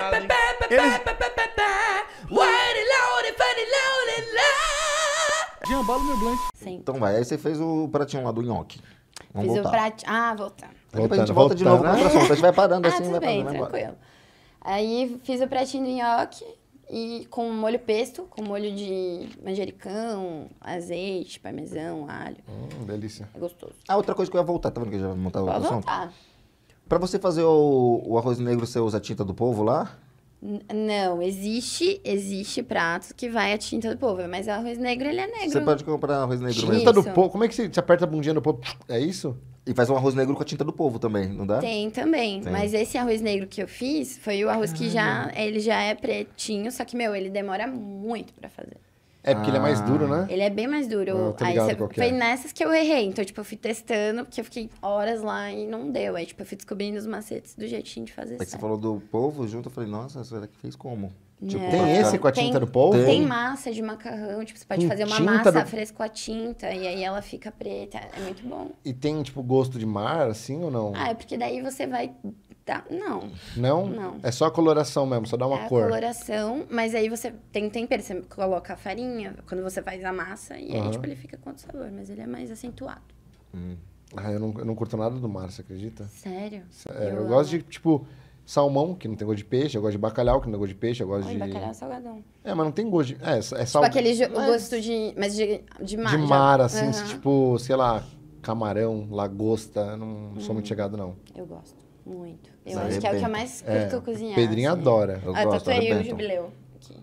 Eles... meu blank. Então vai, aí você fez o pratinho lá do nhoque. Vamos Fiz voltar. o pratinho. Ah, voltando. Voltando. depois a gente volta de novo com o ultrassom. A gente vai parando ah, assim, ah, vai bem, parando. Tranquilo. Aí fiz o pratinho do nhoque e com molho pesto, com molho de manjericão, azeite, parmesão, alho. Hum, delícia. É gostoso. Ah, outra coisa que eu ia voltar, tá vendo que eu já montava o ultrassom? Voltar. Para você fazer o, o, arroz negro, você usa a tinta do povo lá? não, existe, existe prato que vai a tinta do povo, mas o arroz negro ele é negro. Você pode comprar arroz negro tinta mesmo. Tinta do povo, como é que você, você aperta a bundinha no povo? É isso? E faz um arroz negro com a tinta do povo também, não dá? Tem também. Tem. Mas esse arroz negro que eu fiz foi o arroz Caramba. que já ele já é pretinho, só que meu, ele demora muito para fazer. É, porque ah. ele é mais duro, né? Ele é bem mais duro. Ah, aí foi é. nessas que eu errei. Então, tipo, eu fui testando, porque eu fiquei horas lá e não deu. Aí, tipo, eu fui descobrindo os macetes do jeitinho de fazer isso. Aí que você falou do polvo junto, eu falei, nossa, será que fez como? Tipo, é. tem esse com a tinta tem, do polvo? Tem massa de macarrão, tipo, você pode fazer uma massa do... fresca com a tinta e aí ela fica preta. É muito bom. E tem, tipo, gosto de mar, assim ou não? Ah, é porque daí você vai Tá, não. Não? Não. É só a coloração mesmo, só dá uma é cor. É coloração, mas aí você tem tempero, você coloca a farinha quando você faz a massa e uhum. aí, tipo, ele fica com outro sabor, mas ele é mais acentuado. Hum. Ah, eu não, eu não curto nada do mar, você acredita? Sério? É, eu, eu gosto de, tipo, salmão, que não tem gosto de peixe, eu gosto de bacalhau, que não tem gosto de peixe, eu gosto de... bacalhau é salgadão. É, mas não tem gosto de... É, é sal... Tipo aquele mas... É. gosto de... Mas de, de mar. De mar, já... assim, uhum. tipo, sei lá, camarão, lagosta, não, não hum. sou muito uhum. chegado, não. Eu gosto. Muito. Eu Sabe? acho que é o que eu mais é. curto cozinhar. Pedrinho assim. adora. Eu ah, gosto, tatuei é o jubileu aqui.